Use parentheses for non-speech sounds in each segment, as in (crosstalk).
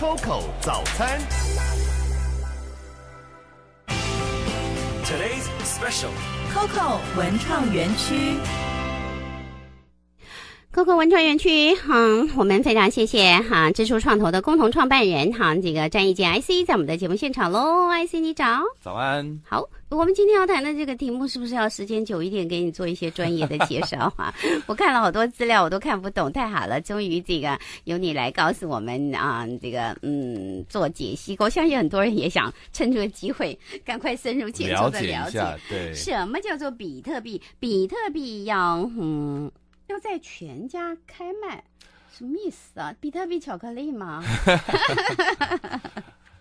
Coco 早餐，Today's special，Coco 文创园区，Coco 文创园区，哈，我们非常谢谢哈，知出创投的共同创办人哈，这个张役健 IC 在我们的节目现场喽，IC 你早，早安，好。我们今天要谈的这个题目，是不是要时间久一点，给你做一些专业的介绍啊？(laughs) 我看了好多资料，我都看不懂，太好了，终于这个由你来告诉我们啊，这个嗯，做解析。我相信很多人也想趁这个机会，赶快深入、浅出的了解，(laughs) 对。什么叫做比特币？比特币要嗯，要在全家开卖，什么意思啊？比特币巧克力吗？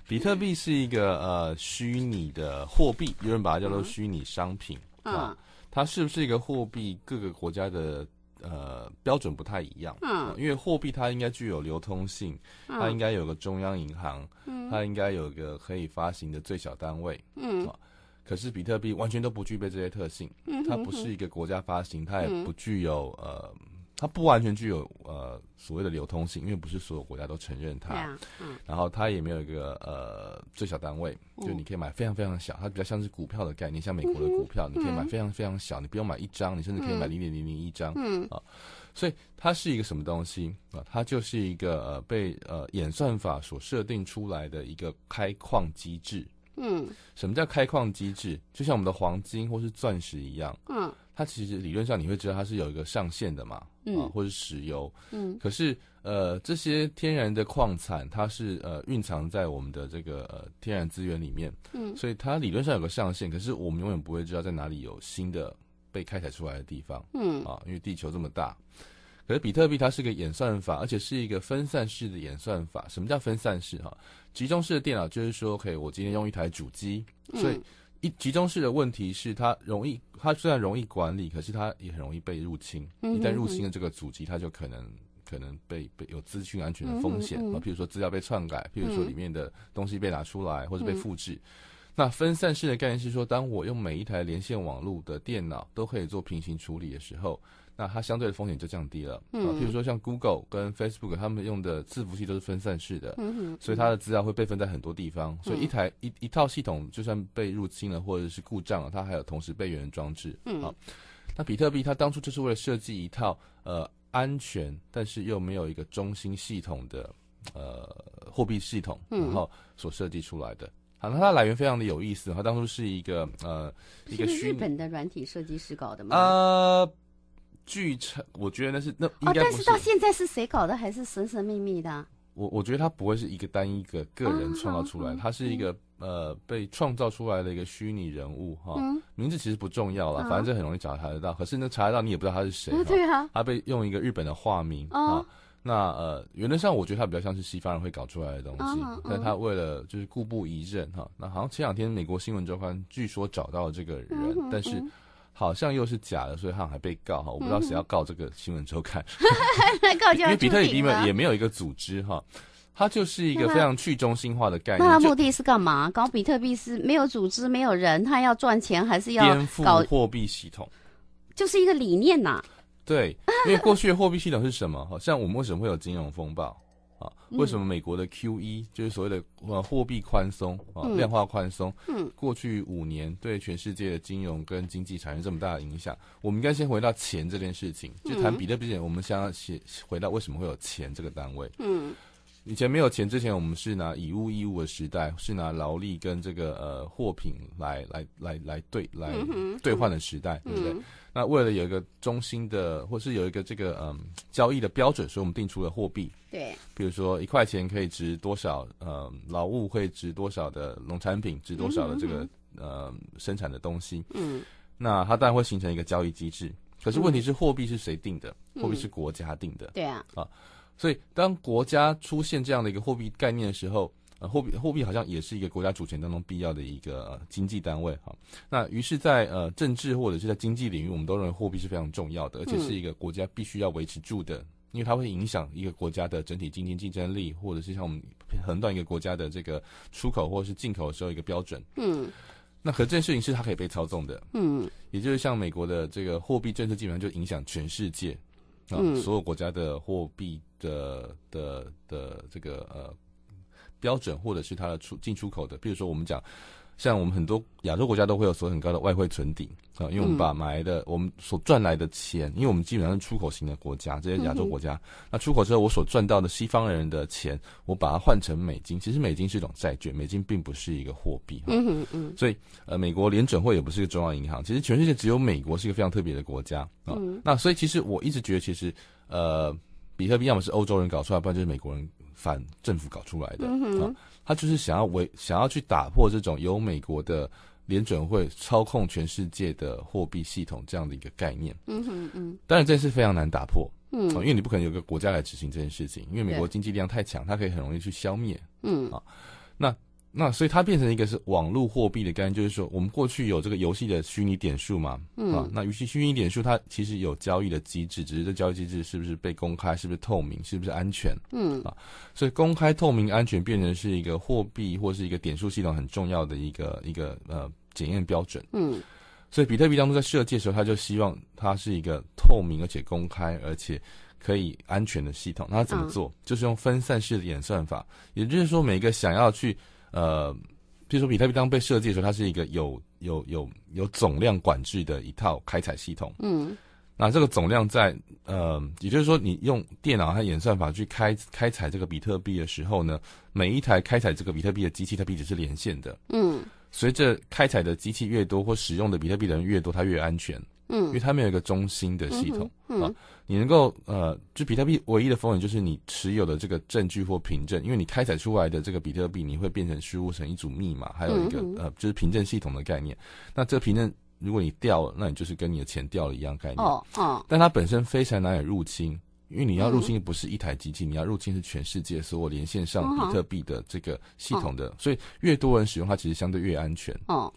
比特币是一个呃虚拟的货币，有人把它叫做虚拟商品，啊，它是不是一个货币？各个国家的呃标准不太一样，嗯，因为货币它应该具有流通性，它应该有个中央银行，它应该有个可以发行的最小单位，嗯，啊，可是比特币完全都不具备这些特性，嗯，它不是一个国家发行，它也不具有呃。它不完全具有呃所谓的流通性，因为不是所有国家都承认它。嗯，然后它也没有一个呃最小单位，就你可以买非常非常小，它比较像是股票的概念，像美国的股票你可以买非常非常小，你不用买一张，你甚至可以买零点零零一张。嗯啊，所以它是一个什么东西啊？它就是一个呃被呃演算法所设定出来的一个开矿机制。嗯，什么叫开矿机制？就像我们的黄金或是钻石一样。嗯。它其实理论上你会知道它是有一个上限的嘛，啊，或是石油，嗯，可是呃这些天然的矿产它是呃蕴藏在我们的这个呃天然资源里面，嗯，所以它理论上有个上限，可是我们永远不会知道在哪里有新的被开采出来的地方，嗯，啊，因为地球这么大，可是比特币它是个演算法，而且是一个分散式的演算法。什么叫分散式？哈，集中式的电脑就是说，OK，我今天用一台主机，所以。一集中式的问题是，它容易，它虽然容易管理，可是它也很容易被入侵。一旦入侵了这个主机，它就可能可能被被有资讯安全的风险啊，譬如说资料被篡改，譬如说里面的东西被拿出来或者被复制。那分散式的概念是说，当我用每一台连线网络的电脑都可以做平行处理的时候。那它相对的风险就降低了。嗯，譬如说像 Google 跟 Facebook，他们用的伺服器都是分散式的，所以它的资料会备份在很多地方，所以一台一一套系统就算被入侵了或者是故障了，它还有同时备援装置。嗯，好，那比特币它当初就是为了设计一套呃安全但是又没有一个中心系统的呃货币系统，然后所设计出来的。好，那它来源非常的有意思，它当初是一个呃一个日本的软体设计师搞的吗？呃，据称，我觉得那是那哦，但是到现在是谁搞的，还是神神秘秘的。我我觉得他不会是一个单一个个人创造出来，他是一个呃被创造出来的一个虚拟人物哈。名字其实不重要了，反正这很容易查得到。可是那查得到你也不知道他是谁，对啊，他被用一个日本的化名啊。那呃，原则上我觉得他比较像是西方人会搞出来的东西，但他为了就是故步一阵哈。那好像前两天美国新闻周刊据说找到了这个人，但是。好像又是假的，所以好像还被告哈，我不知道谁要告这个《新闻周刊》。(laughs) 因为比特币因为也没有一个组织哈，它就是一个非常去中心化的概念。那目的是干嘛？搞比特币是没有组织、没有人，他要赚钱还是要？颠覆货币系统？就是一个理念呐。对，因为过去的货币系统是什么？好像我们为什么会有金融风暴？为什么美国的 Q E 就是所谓的呃货币宽松啊，量化宽松，过去五年对全世界的金融跟经济产生这么大的影响？我们应该先回到钱这件事情，就谈比特币。我们先回到为什么会有钱这个单位。以前没有钱之前，我们是拿以物易物的时代，是拿劳力跟这个呃货品来来来来对来兑换的时代，对不对？那为了有一个中心的，或是有一个这个嗯交易的标准，所以我们定出了货币。对，比如说一块钱可以值多少？呃，劳务会值多少的农产品，值多少的这个呃生产的东西？嗯，那它当然会形成一个交易机制。可是问题是，货币是谁定的？货币是国家定的。对啊，啊，所以当国家出现这样的一个货币概念的时候，呃，货币货币好像也是一个国家主权当中必要的一个经济单位哈。那于是，在呃政治或者是在经济领域，我们都认为货币是非常重要的，而且是一个国家必须要维持住的，因为它会影响一个国家的整体经济竞争力，或者是像我们衡量一个国家的这个出口或者是进口的时候一个标准。嗯。那可这件事情是它可以被操纵的，嗯，也就是像美国的这个货币政策，基本上就影响全世界啊，所有国家的货币的的的这个呃标准，或者是它的出进出口的，比如说我们讲。像我们很多亚洲国家都会有所很高的外汇存底啊，因为我们把买的，我们所赚来的钱，因为我们基本上是出口型的国家，这些亚洲国家，那出口之后我所赚到的西方人的钱，我把它换成美金，其实美金是一种债券，美金并不是一个货币嗯。所以呃，美国联准会也不是一个中央银行，其实全世界只有美国是一个非常特别的国家啊，那所以其实我一直觉得，其实呃，比特币要么是欧洲人搞出来，不然就是美国人反政府搞出来的啊。他就是想要为想要去打破这种由美国的联准会操控全世界的货币系统这样的一个概念。嗯哼嗯，当然这是非常难打破。嗯，因为你不可能有个国家来执行这件事情，因为美国经济力量太强，它可以很容易去消灭。嗯啊，那。那所以它变成一个是网络货币的概念，就是说我们过去有这个游戏的虚拟点数嘛，啊，那游戏虚拟点数它其实有交易的机制，只是这交易机制是不是被公开、是不是透明、是不是安全？嗯，啊，所以公开、透明、安全变成是一个货币或是一个点数系统很重要的一个一个呃检验标准。嗯，所以比特币当中在设计的时候，他就希望它是一个透明而且公开而且可以安全的系统。那怎么做？就是用分散式的演算法，也就是说每个想要去呃，比如说比特币当被设计的时候，它是一个有有有有总量管制的一套开采系统。嗯，那这个总量在呃，也就是说，你用电脑和演算法去开开采这个比特币的时候呢，每一台开采这个比特币的机器，它彼此是连线的。嗯，随着开采的机器越多，或使用的比特币的人越多，它越安全。嗯，因为它没有一个中心的系统啊，你能够呃，就比特币唯一的风险就是你持有的这个证据或凭证，因为你开采出来的这个比特币，你会变成虚无成一组密码，还有一个呃，就是凭证系统的概念。那这凭证如果你掉了，那你就是跟你的钱掉了一样概念。哦哦，但它本身非常难以入侵，因为你要入侵不是一台机器，你要入侵是全世界所有连线上比特币的这个系统的，所以越多人使用它，其实相对越安全。哦，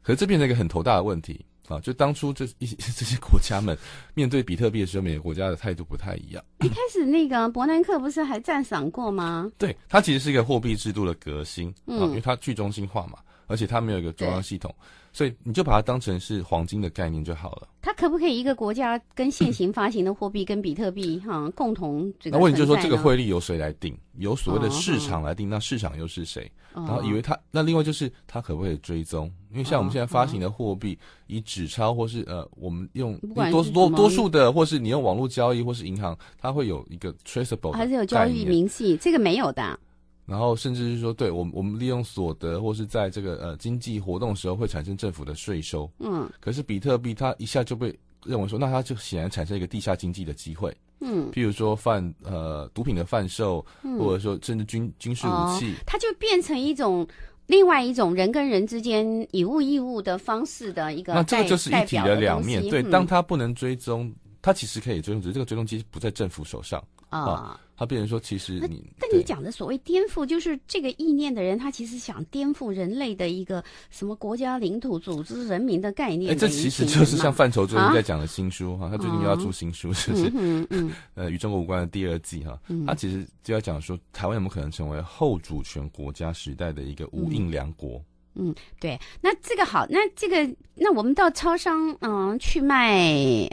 可是这变成一个很头大的问题。啊，就当初这一些 (laughs) 这些国家们面对比特币的时候，每个国家的态度不太一样。一开始那个伯南克不是还赞赏过吗？(laughs) 对，它其实是一个货币制度的革新啊，因为它去中心化嘛，而且它没有一个中央系统。所以你就把它当成是黄金的概念就好了。它可不可以一个国家跟现行发行的货币跟比特币哈共同？那问题就是说，这个汇率由谁来定？由所谓的市场来定，那市场又是谁？然后以为它那另外就是它可不可以追踪？因为像我们现在发行的货币以纸钞或是呃，我们用多多多数的，或是你用网络交易或是银行，它会有一个 traceable，还是有交易明细？这个没有的。然后甚至是说，对我我们利用所得或是在这个呃经济活动的时候会产生政府的税收。嗯。可是比特币它一下就被认为说，那它就显然产生一个地下经济的机会。嗯。譬如说贩呃毒品的贩售，或者说甚至军军事武器，它就变成一种另外一种人跟人之间以物易物的方式的一个那这个就是一体的两面。对，当它不能追踪，它其实可以追踪只是这个追踪其实不在政府手上啊。他变成说，其实那但你讲的所谓颠覆，就是这个意念的人，他其实想颠覆人类的一个什么国家领土、组织人民的概念。这其实就是像范畴最近在讲的新书哈，他最近又要出新书，就是嗯 (laughs) 呃与中国无关的第二季哈，他其实就要讲说台湾有没有可能成为后主权国家时代的一个无印良国？嗯，对。那这个好，那这个那我们到超商嗯去卖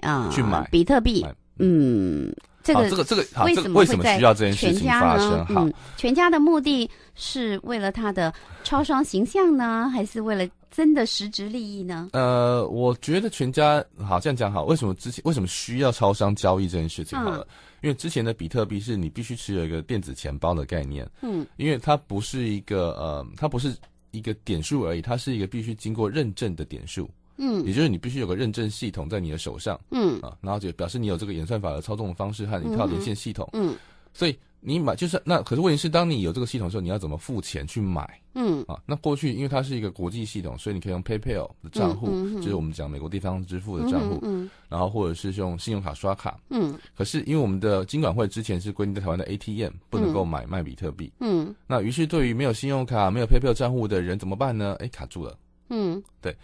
嗯，去买比特币，嗯。这个这个这个为什么需要这件事情发生？好，全家的目的是为了他的超商形象呢，还是为了真的实质利益呢？呃，我觉得全家好这样讲好。为什么之前为什么需要超商交易这件事情？好了，因为之前的比特币是你必须持有一个电子钱包的概念，嗯，因为它不是一个呃，它不是一个点数而已，它是一个必须经过认证的点数。嗯，也就是你必须有个认证系统在你的手上，嗯啊，然后就表示你有这个演算法的操纵方式和一套连线系统，嗯，所以你买就是那，可是问题是，当你有这个系统的时候，你要怎么付钱去买？嗯啊，那过去因为它是一个国际系统，所以你可以用 PayPal 的账户，就是我们讲美国地方支付的账户，嗯，然后或者是用信用卡刷卡，嗯。可是因为我们的金管会之前是规定在台湾的 ATM 不能够买卖比特币，嗯，那于是对于没有信用卡、没有 PayPal 账户的人怎么办呢？哎，卡住了，嗯，对。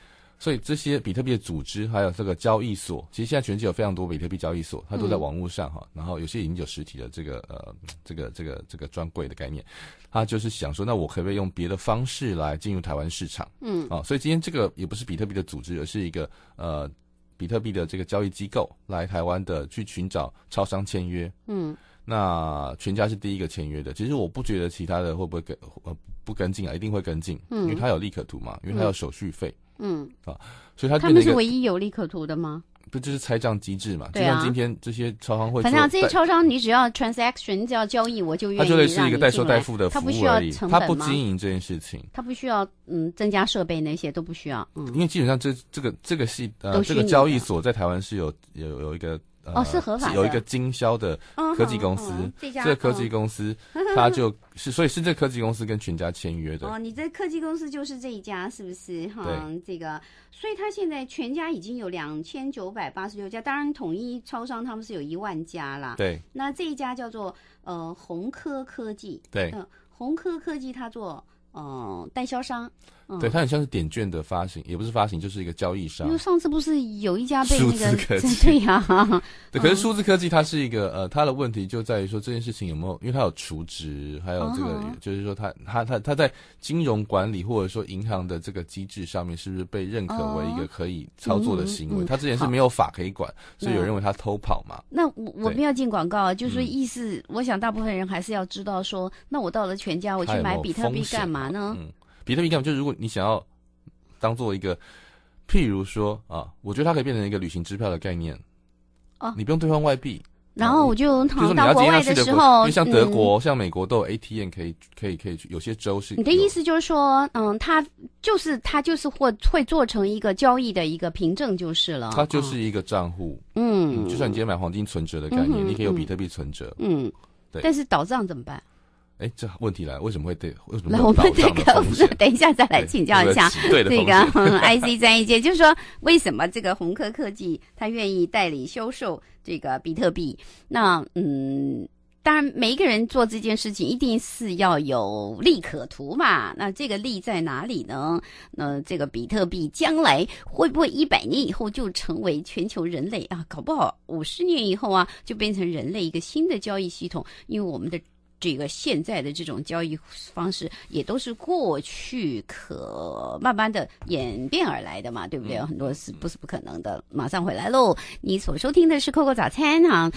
所以这些比特币的组织，还有这个交易所，其实现在全球有非常多比特币交易所，它都在网络上哈。然后有些已经有实体的这个呃 (tsk) 这个这个这个专柜的概念，它就是想说，那我可不可以用别的方式来进入台湾市场？嗯，啊，所以今天这个也不是比特币的组织，而是一个呃比特币的这个交易机构来台湾的，去寻找超商签约。嗯，那全家是第一个签约的。其实我不觉得其他的会不会跟呃不跟进啊，一定会跟进，因为它有利可图嘛，因为它有手续费。嗯，啊，所以他他们是唯一有利可图的吗？不就是拆账机制嘛，就像今天这些超商会，反正这些超商，你只要 transaction，只要交易，我就愿意是一个代收代付的服务而已，他不经营这件事情，他不需要嗯增加设备那些都不需要，嗯，因为基本上这这个这个系呃这个交易所，在台湾是有有有一个。哦，是合法有一个经销的科技公司，这家科技公司，(laughs) 他就是，所以是这科技公司跟全家签约的。哦，你这科技公司就是这一家，是不是？哈，这个，所以他现在全家已经有两千九百八十六家，当然统一超商他们是有一万家啦。对，那这一家叫做呃红科科技，对，红科科技它做呃代销商。对，它很像是点券的发行，也不是发行，就是一个交易商。因为上次不是有一家被那个，(laughs) 对呀，(laughs) 对，可是数字科技它是一个呃，它的问题就在于说这件事情有没有，因为它有储值，还有这个，就是说它它它它在金融管理或者说银行的这个机制上面是不是被认可为一个可以操作的行为？它之前是没有法可以管，所以有认为它偷跑嘛。那我我们要进广告，就是说意思，我想大部分人还是要知道说，那我到了全家，我去买比特币干嘛呢？比特币概念就如果你想要当做一个，譬如说啊，我觉得它可以变成一个旅行支票的概念哦，你不用兑换外币。然后我就就到国外的时候，像德国、像美国都有 ATM 可以可以可以去，有些州是。你的意思就是说，嗯，它就是它就是或会做成一个交易的一个凭证就是了。它就是一个账户，嗯，就像你今天买黄金存折的概念，你可以有比特币存折，嗯，对。但是倒账怎么办？哎，这问题了，为什么会对？为什么？那我们这个，(laughs) 等一下再来请教一下这个 IC 专业界，就是说为什么这个红客科技他愿意代理销售这个比特币？那嗯，当然每一个人做这件事情一定是要有利可图嘛。那这个利在哪里呢？那这个比特币将来会不会一百年以后就成为全球人类啊？搞不好五十年以后啊，就变成人类一个新的交易系统，因为我们的。这个现在的这种交易方式，也都是过去可慢慢的演变而来的嘛，对不对？很多是不是不可能的？马上回来喽！你所收听的是《扣扣早餐》啊，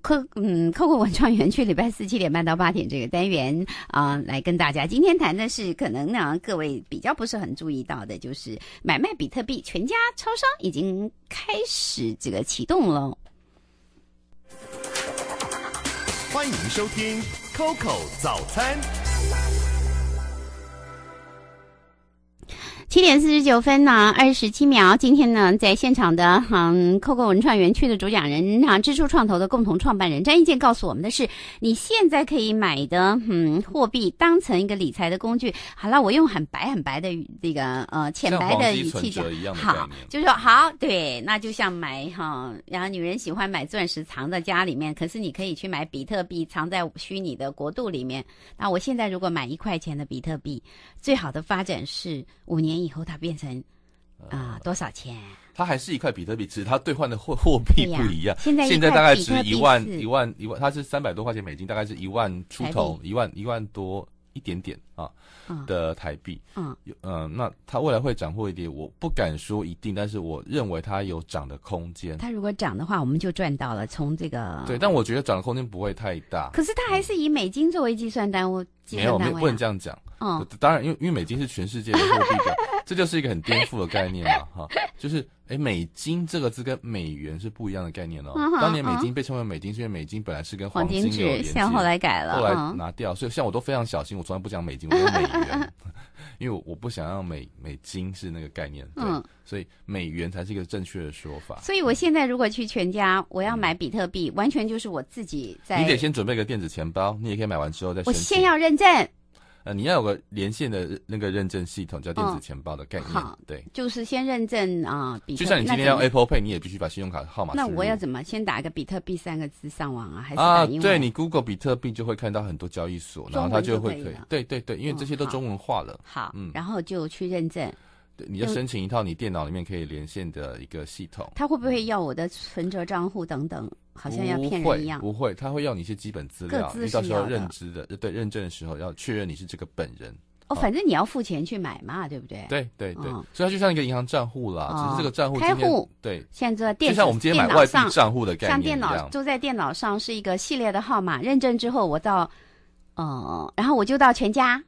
扣嗯，《扣扣文创园区》礼拜四七点半到八点这个单元啊，来跟大家今天谈的是，可能呢各位比较不是很注意到的，就是买卖比特币全家超商已经开始这个启动了。欢迎收听。Coco 早餐。七点四十九分呢，二十七秒。今天呢，在现场的哈 c o 文创园区的主讲人哈支出创投的共同创办人张一健告诉我们的是：你现在可以买的嗯货币，当成一个理财的工具。好了，我用很白很白的这个呃浅白的语气讲，好，就说好对。那就像买哈，然后女人喜欢买钻石藏在家里面，可是你可以去买比特币藏在虚拟的国度里面。那我现在如果买一块钱的比特币，最好的发展是五年。以后它变成啊多少钱？它还是一块比特币，只是它兑换的货货币不一样。现在现在大概值一万一万一万，它是三百多块钱美金，大概是一万出头，一万一万多一点点啊的台币。嗯，嗯，那它未来会涨或点，我不敢说一定，但是我认为它有涨的空间。它如果涨的话，我们就赚到了。从这个对，但我觉得涨的空间不会太大。可是它还是以美金作为计算单位，没有，没不能这样讲。嗯，当然，因为因为美金是全世界的。货币这就是一个很颠覆的概念了 (laughs) 哈，就是哎，美金这个字跟美元是不一样的概念哦。当年美金被称为美金，是因为美金本来是跟黄金有连接，后来改了，后来拿掉。所以像我都非常小心，我从来不讲美金，我用美元，(laughs) 因为我不想让美美金是那个概念。嗯，所以美元才是一个正确的说法。所以我现在如果去全家，我要买比特币，完全就是我自己在。你得先准备个电子钱包，你也可以买完之后再。我先要认证。呃，你要有个连线的那个认证系统，叫电子钱包的概念。对，就是先认证啊，就像你今天要 Apple Pay，你也必须把信用卡号码。那我要怎么先打一个比特币三个字上网啊？还是啊，对你 Google 比特币就会看到很多交易所，然后它就会可以。对对对，因为这些都中文化了。好，嗯，然后就去认证。你就申请一套你电脑里面可以连线的一个系统，他会不会要我的存折账户等等？好像要骗人一样，不会，他会要你一些基本资料，到时候认知的对认证的时候要确认你是这个本人。哦，反正你要付钱去买嘛，对不对？对对对，所以它就像一个银行账户啦，只是这个账户开户。对，现在就像我们今天买外币账户的概念像电脑就在电脑上是一个系列的号码，认证之后我到哦，然后我就到全家，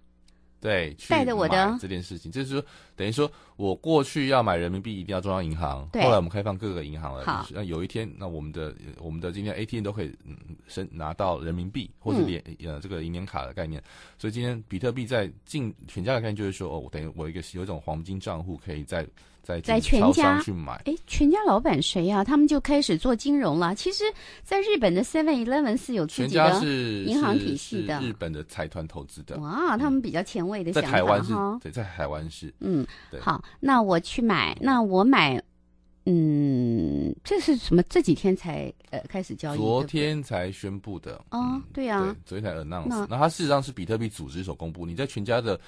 对，带着我的这件事情，就是说。等于说，我过去要买人民币一定要中央银行。对。后来我们开放各个银行了。好。那有一天，那我们的我们的今天 ATM 都可以嗯嗯拿拿到人民币，或者连呃这个银联卡的概念。所以今天比特币在进全家的概念就是说，哦，等于我一个有一种黄金账户可以在在在全家去买。哎，全家老板谁呀？他们就开始做金融了。其实，在日本的 Seven Eleven 是有自己的银行体系的，日本的财团投资的。哇，他们比较前卫的想法。对，在台湾是嗯。好，那我去买，那我买，嗯，这是什么？这几天才呃开始交易，昨天才宣布的啊，对呀，昨天才 announce，那它事实上是比特币组织所公布，你在全家的。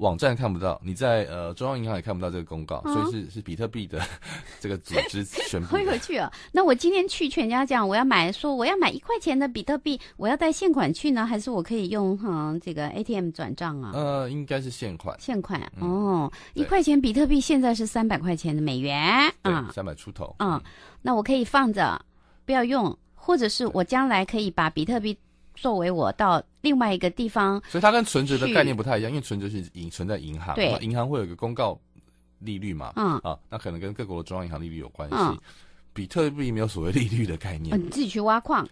网站看不到，你在呃中央银行也看不到这个公告，所以是是比特币的 (laughs) 这个组织宣布好回去哦！那我今天去全家讲，我要买，说我要买一块钱的比特币，我要带现款去呢，还是我可以用嗯这个 ATM 转账啊？呃，应该是现款。现款哦，一块钱比特币现在是三百块钱的美元啊，三百出头嗯那我可以放着，不要用，或者是我将来可以把比特币。作为我到另外一个地方，所以它跟存折的概念不太一样，因为存折是隐存在银行，对，银行会有一个公告利率嘛，嗯，啊，那可能跟各国的中央银行利率有关系。比特币没有所谓利率的概念，你自己去挖矿，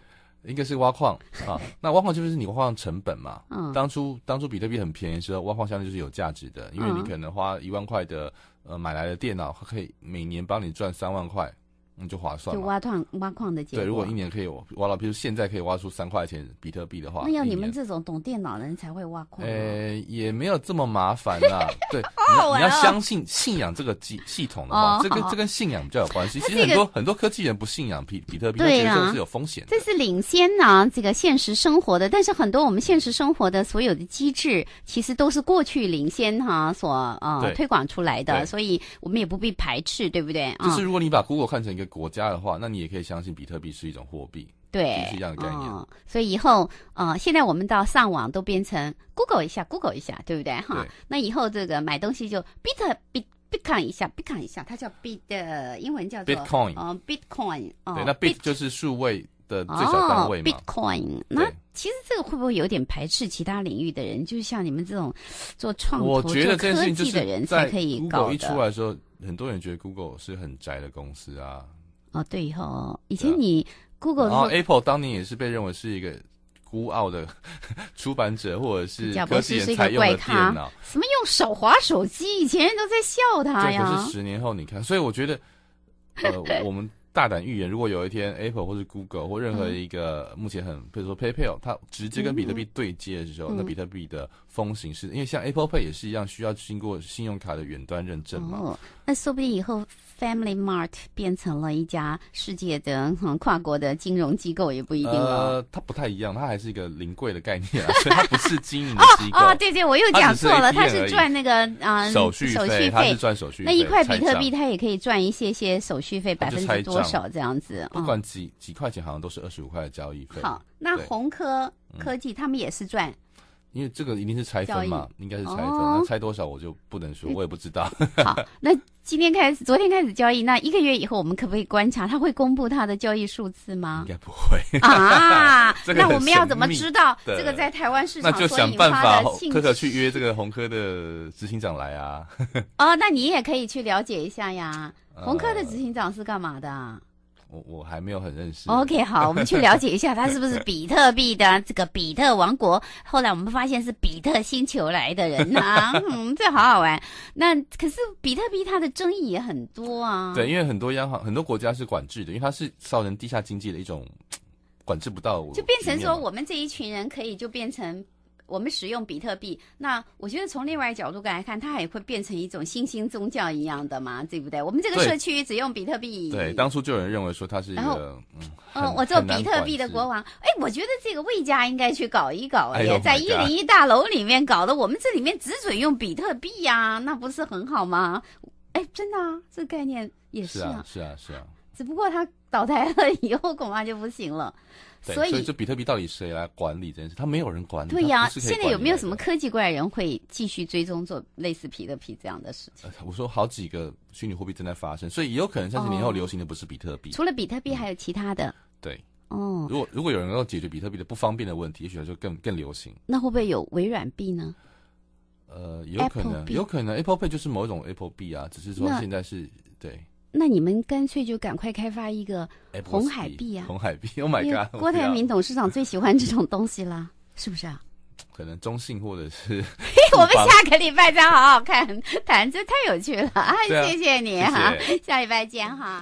应该是挖矿啊。(laughs) 那挖矿就是你挖矿成本嘛，嗯，当初当初比特币很便宜时候，挖矿相对就是有价值的，因为你可能花一万块的呃买来的电脑，它可以每年帮你赚三万块。那就划算，就挖矿挖矿的。对，如果一年可以挖到，比如现在可以挖出三块钱比特币的话，那要你们这种懂电脑的人才会挖矿。呃，也没有这么麻烦啦。(laughs) 对，你要你要相信信仰这个系系统的话，这跟这跟信仰比较有关系。其实很多很多科技人不信仰比比特币，对啊，这是有风险。这是领先啊，这个现实生活的。但是很多我们现实生活的所有的机制，其实都是过去领先哈所呃推广出来的，所以我们也不必排斥，对不对？就是如果你把 Google 看成一个。国家的话，那你也可以相信比特币是一种货币，对，是这样概念。所以以后，呃，现在我们到上网都变成 Google 一下，Google 一下，对不对？哈，那以后这个买东西就 Bit Bit b c o i n 一下，Bitcoin 一下，它叫 Bit，英文叫做 Bitcoin，哦 Bitcoin，对，那 Bit 就是数位的最小单位嘛。Bitcoin，那其实这个会不会有点排斥其他领域的人？就是像你们这种做创我觉得这情就是在 Google 一出来的时候，很多人觉得 Google 是很宅的公司啊。哦，对哦，以前你 Google Apple 当年也是被认为是一个孤傲的 (laughs) 出版者，或者是科技是用个怪脑，什么用手滑手机，以前人都在笑他呀。可是十年后你看，所以我觉得，呃，我们大胆预言，如果有一天 Apple 或是 Google 或任何一个目前很，比如说 PayPal，它直接跟比特币对接的时候，那比特币的风形式，因为像 Apple Pay 也是一样，需要经过信用卡的远端认证嘛。那说不定以后 Family Mart 变成了一家世界的嗯、跨国的金融机构也不一定呃，它不太一样，它还是一个零柜的概念啊，(laughs) 不是金融机构。哦，对对，我又讲错了，它是赚那个啊手续费，它是赚手续费。那一块比特币，它也可以赚一些些手续费，百分之多少这样子？不管几几块钱，好像都是二十五块的交易。费。好，那红科科技他们也是赚。因为这个一定是拆分嘛，应该是拆分，拆多少我就不能说，我也不知道。(laughs) 好，那今天开始，昨天开始交易，那一个月以后我们可不可以观察，他会公布他的交易数字吗？应该不会啊，(laughs) 那我们要怎么知道这个在台湾市场？那就想办法。可可去约这个红科的执行长来啊。(laughs) 哦，那你也可以去了解一下呀。红科的执行长是干嘛的？我我还没有很认识。OK，(laughs) 好，我们去了解一下，他是不是比特币的这个比特王国？后来我们发现是比特星球来的人啊，(laughs) 嗯，这好好玩。那可是比特币，它的争议也很多啊。对，因为很多央行、很多国家是管制的，因为它是造成地下经济的一种 (tsk) 管制不到，就变成说我们这一群人可以就变成。我们使用比特币，那我觉得从另外角度来看，它也会变成一种新兴宗教一样的嘛，对不对？我们这个社区只用比特币。对，当初就有人认为说它是一个，嗯，嗯，我做比特币的国王。哎，我觉得这个魏家应该去搞一搞，哎、在一零一大楼里面搞的，我们这里面只准用比特币呀，那不是很好吗？哎，真的啊，这个概念也是啊，是啊，是啊，只不过它倒台了以后，恐怕就不行了。所以，这比特币到底谁来管理这件事？他没有人管理。对呀，现在有没有什么科技过来人会继续追踪做类似比特币这样的事情？我说好几个虚拟货币正在发生，所以也有可能，三十年后流行的不是比特币。除了比特币，还有其他的。对，哦。如果如果有人能够解决比特币的不方便的问题，也许就更更流行。那会不会有微软币呢？呃，有可能，有可能，Apple Pay 就是某一种 Apple 币啊，只是说现在是对。那你们干脆就赶快开发一个红海币呀！红海币，Oh my God！郭台铭董事长最喜欢这种东西了，是不是啊？(laughs) 可能中性或者是。我们下个礼拜再好好看谈，这太有趣了啊！谢谢你哈，下礼拜见哈。